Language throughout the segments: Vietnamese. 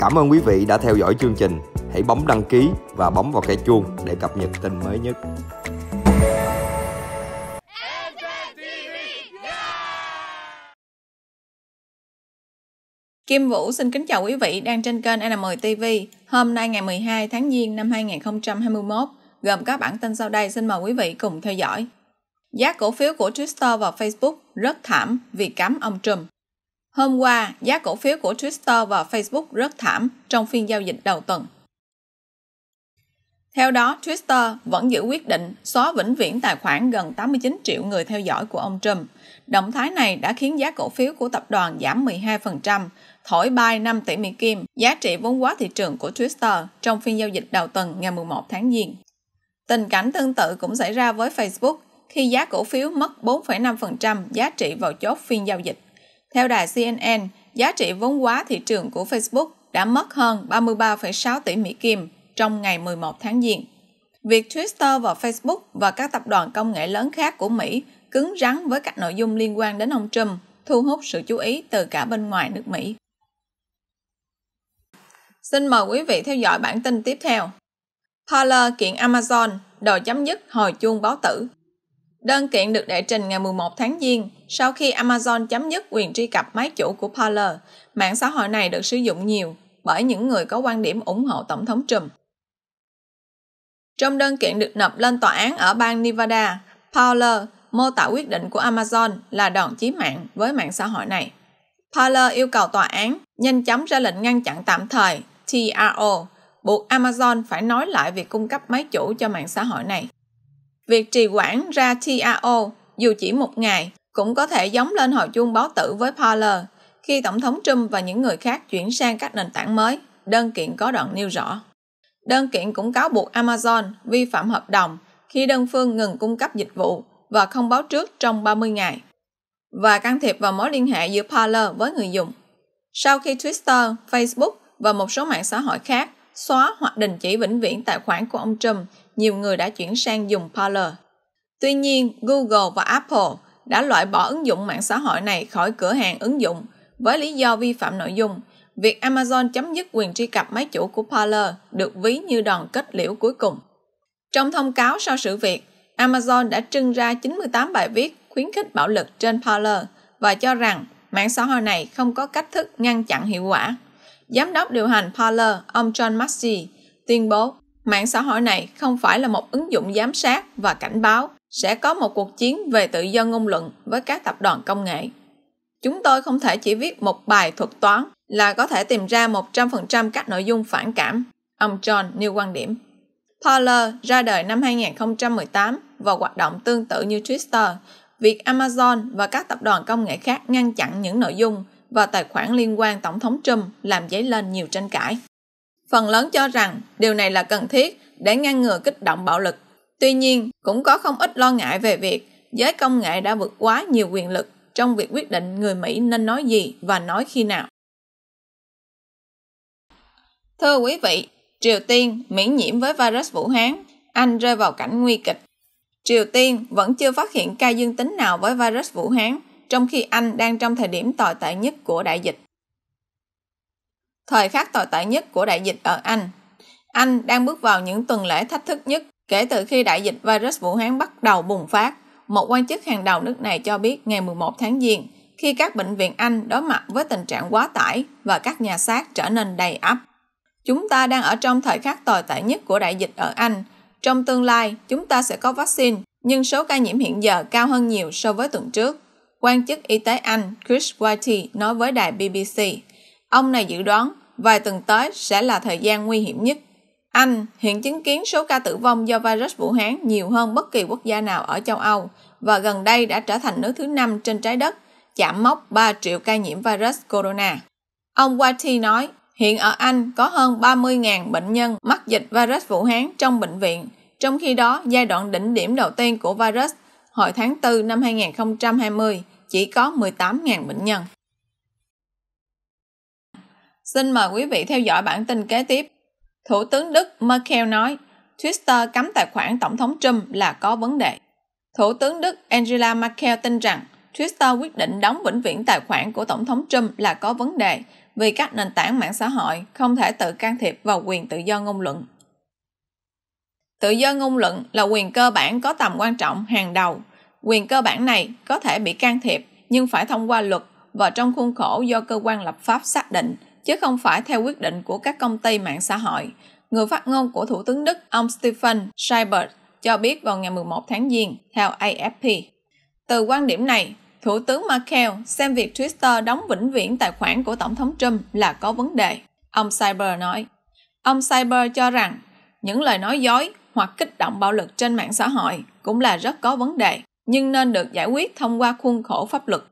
Cảm ơn quý vị đã theo dõi chương trình. Hãy bấm đăng ký và bấm vào cái chuông để cập nhật tin mới nhất. Kim Vũ xin kính chào quý vị đang trên kênh NMTV. Hôm nay ngày 12 tháng Giêng năm 2021, gồm các bản tin sau đây xin mời quý vị cùng theo dõi. Giá cổ phiếu của Twitter và Facebook rất thảm vì cám ông Trump. Hôm qua, giá cổ phiếu của Twitter và Facebook rất thảm trong phiên giao dịch đầu tuần. Theo đó, Twitter vẫn giữ quyết định xóa vĩnh viễn tài khoản gần 89 triệu người theo dõi của ông Trump. Động thái này đã khiến giá cổ phiếu của tập đoàn giảm 12%, thổi bay 5 tỷ Mỹ Kim, giá trị vốn hóa thị trường của Twitter trong phiên giao dịch đầu tuần ngày 11 tháng Giêng. Tình cảnh tương tự cũng xảy ra với Facebook khi giá cổ phiếu mất 4,5% giá trị vào chốt phiên giao dịch. Theo đài CNN, giá trị vốn hóa thị trường của Facebook đã mất hơn 33,6 tỷ Mỹ Kim trong ngày 11 tháng Giêng. Việc Twitter và Facebook và các tập đoàn công nghệ lớn khác của Mỹ cứng rắn với các nội dung liên quan đến ông Trump thu hút sự chú ý từ cả bên ngoài nước Mỹ. Xin mời quý vị theo dõi bản tin tiếp theo. Parler kiện Amazon, đòi chấm dứt hồi chuông báo tử. Đơn kiện được đệ trình ngày 11 tháng Giêng sau khi Amazon chấm dứt quyền truy cập máy chủ của Parler. Mạng xã hội này được sử dụng nhiều bởi những người có quan điểm ủng hộ Tổng thống Trump. Trong đơn kiện được nộp lên tòa án ở bang Nevada, Parler mô tả quyết định của Amazon là đòn chí mạng với mạng xã hội này. Parler yêu cầu tòa án nhanh chóng ra lệnh ngăn chặn tạm thời TRO, buộc Amazon phải nói lại việc cung cấp máy chủ cho mạng xã hội này. Việc trì quản ra TRO dù chỉ một ngày cũng có thể giống lên hồi chuông báo tử với Parler khi Tổng thống Trump và những người khác chuyển sang các nền tảng mới, đơn kiện có đoạn nêu rõ. Đơn kiện cũng cáo buộc Amazon vi phạm hợp đồng khi đơn phương ngừng cung cấp dịch vụ và không báo trước trong 30 ngày và can thiệp vào mối liên hệ giữa Parler với người dùng. Sau khi Twitter, Facebook và một số mạng xã hội khác xóa hoặc đình chỉ vĩnh viễn tài khoản của ông Trump nhiều người đã chuyển sang dùng Parler. Tuy nhiên, Google và Apple đã loại bỏ ứng dụng mạng xã hội này khỏi cửa hàng ứng dụng với lý do vi phạm nội dung. Việc Amazon chấm dứt quyền truy cập máy chủ của Parler được ví như đòn kết liễu cuối cùng. Trong thông cáo sau sự việc, Amazon đã trưng ra 98 bài viết khuyến khích bạo lực trên Parler và cho rằng mạng xã hội này không có cách thức ngăn chặn hiệu quả. Giám đốc điều hành Parler, ông John Massey, tuyên bố Mạng xã hội này không phải là một ứng dụng giám sát và cảnh báo, sẽ có một cuộc chiến về tự do ngôn luận với các tập đoàn công nghệ. Chúng tôi không thể chỉ viết một bài thuật toán là có thể tìm ra 100% các nội dung phản cảm, ông John nêu quan điểm. Parler ra đời năm 2018 và hoạt động tương tự như Twitter, việc Amazon và các tập đoàn công nghệ khác ngăn chặn những nội dung và tài khoản liên quan Tổng thống Trump làm dấy lên nhiều tranh cãi. Phần lớn cho rằng điều này là cần thiết để ngăn ngừa kích động bạo lực. Tuy nhiên, cũng có không ít lo ngại về việc giới công nghệ đã vượt quá nhiều quyền lực trong việc quyết định người Mỹ nên nói gì và nói khi nào. Thưa quý vị, Triều Tiên miễn nhiễm với virus Vũ Hán, Anh rơi vào cảnh nguy kịch. Triều Tiên vẫn chưa phát hiện ca dương tính nào với virus Vũ Hán, trong khi Anh đang trong thời điểm tồi tệ nhất của đại dịch thời khắc tồi tệ nhất của đại dịch ở Anh. Anh đang bước vào những tuần lễ thách thức nhất kể từ khi đại dịch virus Vũ Hán bắt đầu bùng phát. Một quan chức hàng đầu nước này cho biết ngày 11 tháng Giêng, khi các bệnh viện Anh đối mặt với tình trạng quá tải và các nhà xác trở nên đầy ắp. Chúng ta đang ở trong thời khắc tồi tệ nhất của đại dịch ở Anh. Trong tương lai, chúng ta sẽ có vaccine, nhưng số ca nhiễm hiện giờ cao hơn nhiều so với tuần trước. Quan chức y tế Anh Chris Whitey nói với đài BBC. Ông này dự đoán vài tuần tới sẽ là thời gian nguy hiểm nhất. Anh hiện chứng kiến số ca tử vong do virus Vũ Hán nhiều hơn bất kỳ quốc gia nào ở châu Âu và gần đây đã trở thành nước thứ năm trên trái đất, chạm mốc 3 triệu ca nhiễm virus corona. Ông Wati nói, hiện ở Anh có hơn 30.000 bệnh nhân mắc dịch virus Vũ Hán trong bệnh viện, trong khi đó giai đoạn đỉnh điểm đầu tiên của virus hồi tháng 4 năm 2020 chỉ có 18.000 bệnh nhân. Xin mời quý vị theo dõi bản tin kế tiếp. Thủ tướng Đức Merkel nói, Twitter cấm tài khoản Tổng thống Trump là có vấn đề. Thủ tướng Đức Angela Merkel tin rằng Twitter quyết định đóng vĩnh viễn tài khoản của Tổng thống Trump là có vấn đề vì các nền tảng mạng xã hội không thể tự can thiệp vào quyền tự do ngôn luận. Tự do ngôn luận là quyền cơ bản có tầm quan trọng hàng đầu. Quyền cơ bản này có thể bị can thiệp nhưng phải thông qua luật và trong khuôn khổ do cơ quan lập pháp xác định – chứ không phải theo quyết định của các công ty mạng xã hội. Người phát ngôn của Thủ tướng Đức, ông Stephen Schreiber, cho biết vào ngày 11 tháng Giêng, theo AFP. Từ quan điểm này, Thủ tướng Merkel xem việc Twitter đóng vĩnh viễn tài khoản của Tổng thống Trump là có vấn đề. Ông Cyber nói. Ông Cyber cho rằng những lời nói dối hoặc kích động bạo lực trên mạng xã hội cũng là rất có vấn đề, nhưng nên được giải quyết thông qua khuôn khổ pháp luật.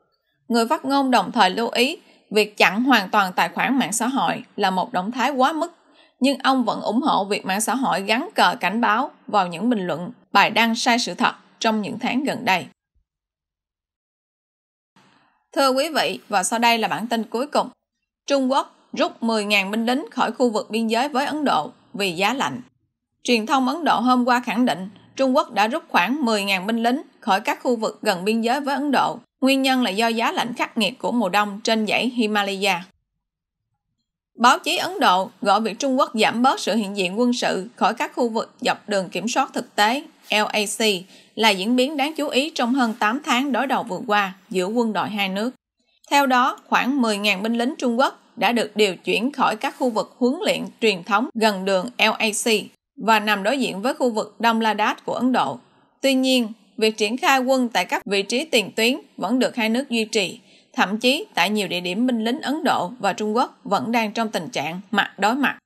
Người phát ngôn đồng thời lưu ý việc chặn hoàn toàn tài khoản mạng xã hội là một động thái quá mức nhưng ông vẫn ủng hộ việc mạng xã hội gắn cờ cảnh báo vào những bình luận bài đăng sai sự thật trong những tháng gần đây Thưa quý vị, và sau đây là bản tin cuối cùng. Trung Quốc rút 10.000 binh lính khỏi khu vực biên giới với Ấn Độ vì giá lạnh. Truyền thông Ấn Độ hôm qua khẳng định Trung Quốc đã rút khoảng 10.000 binh lính khỏi các khu vực gần biên giới với Ấn Độ Nguyên nhân là do giá lạnh khắc nghiệt của mùa đông trên dãy Himalaya. Báo chí Ấn Độ gọi việc Trung Quốc giảm bớt sự hiện diện quân sự khỏi các khu vực dọc đường kiểm soát thực tế LAC là diễn biến đáng chú ý trong hơn 8 tháng đối đầu vừa qua giữa quân đội hai nước. Theo đó, khoảng 10.000 binh lính Trung Quốc đã được điều chuyển khỏi các khu vực huấn luyện truyền thống gần đường LAC và nằm đối diện với khu vực Đông Ladakh của Ấn Độ. Tuy nhiên, việc triển khai quân tại các vị trí tiền tuyến vẫn được hai nước duy trì thậm chí tại nhiều địa điểm binh lính ấn độ và trung quốc vẫn đang trong tình trạng mặt đối mặt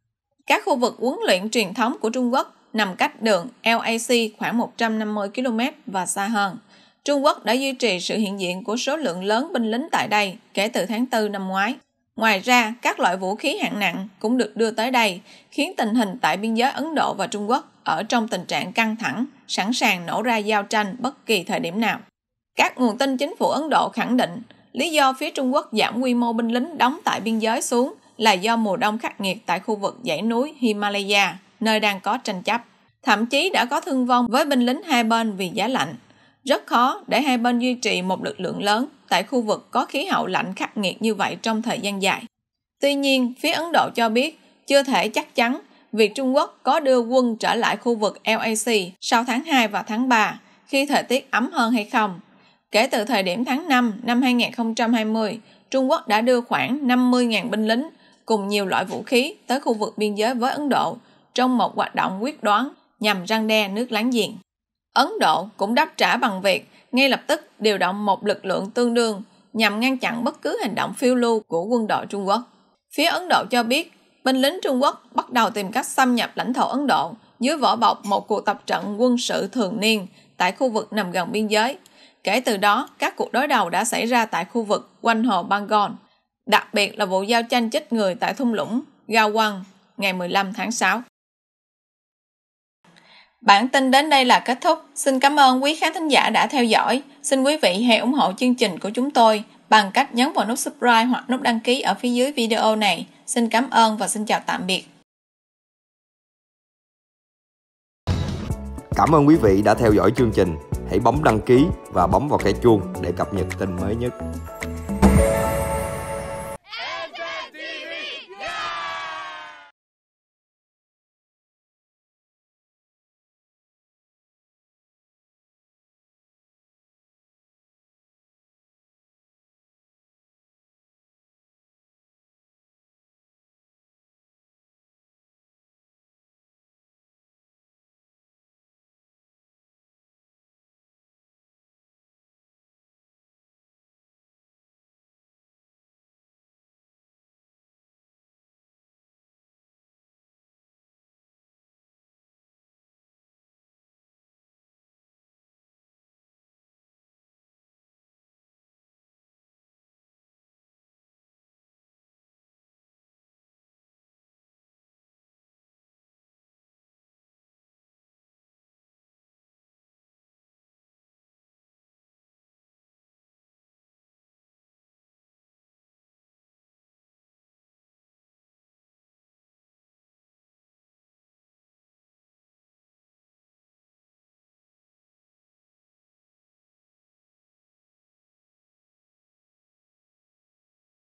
các khu vực huấn luyện truyền thống của trung quốc nằm cách đường lac khoảng 150 km và xa hơn trung quốc đã duy trì sự hiện diện của số lượng lớn binh lính tại đây kể từ tháng 4 năm ngoái ngoài ra các loại vũ khí hạng nặng cũng được đưa tới đây khiến tình hình tại biên giới ấn độ và trung quốc ở trong tình trạng căng thẳng sẵn sàng nổ ra giao tranh bất kỳ thời điểm nào. Các nguồn tin chính phủ Ấn Độ khẳng định lý do phía Trung Quốc giảm quy mô binh lính đóng tại biên giới xuống là do mùa đông khắc nghiệt tại khu vực dãy núi Himalaya, nơi đang có tranh chấp. Thậm chí đã có thương vong với binh lính hai bên vì giá lạnh. Rất khó để hai bên duy trì một lực lượng lớn tại khu vực có khí hậu lạnh khắc nghiệt như vậy trong thời gian dài. Tuy nhiên, phía Ấn Độ cho biết chưa thể chắc chắn việc Trung Quốc có đưa quân trở lại khu vực LAC sau tháng 2 và tháng 3 khi thời tiết ấm hơn hay không. Kể từ thời điểm tháng 5 năm 2020, Trung Quốc đã đưa khoảng 50.000 binh lính cùng nhiều loại vũ khí tới khu vực biên giới với Ấn Độ trong một hoạt động quyết đoán nhằm răng đe nước láng giềng. Ấn Độ cũng đáp trả bằng việc ngay lập tức điều động một lực lượng tương đương nhằm ngăn chặn bất cứ hành động phiêu lưu của quân đội Trung Quốc. Phía Ấn Độ cho biết binh lính Trung Quốc bắt đầu tìm cách xâm nhập lãnh thổ Ấn Độ dưới vỏ bọc một cuộc tập trận quân sự thường niên tại khu vực nằm gần biên giới. Kể từ đó, các cuộc đối đầu đã xảy ra tại khu vực quanh hồ Bengal, đặc biệt là vụ giao tranh chết người tại thung lũng Gawan ngày 15 tháng 6. Bản tin đến đây là kết thúc. Xin cảm ơn quý khán thính giả đã theo dõi. Xin quý vị hãy ủng hộ chương trình của chúng tôi bằng cách nhấn vào nút subscribe hoặc nút đăng ký ở phía dưới video này. Xin cảm ơn và xin chào tạm biệt. Cảm ơn quý vị đã theo dõi chương trình. Hãy bấm đăng ký và bấm vào cái chuông để cập nhật tin mới nhất.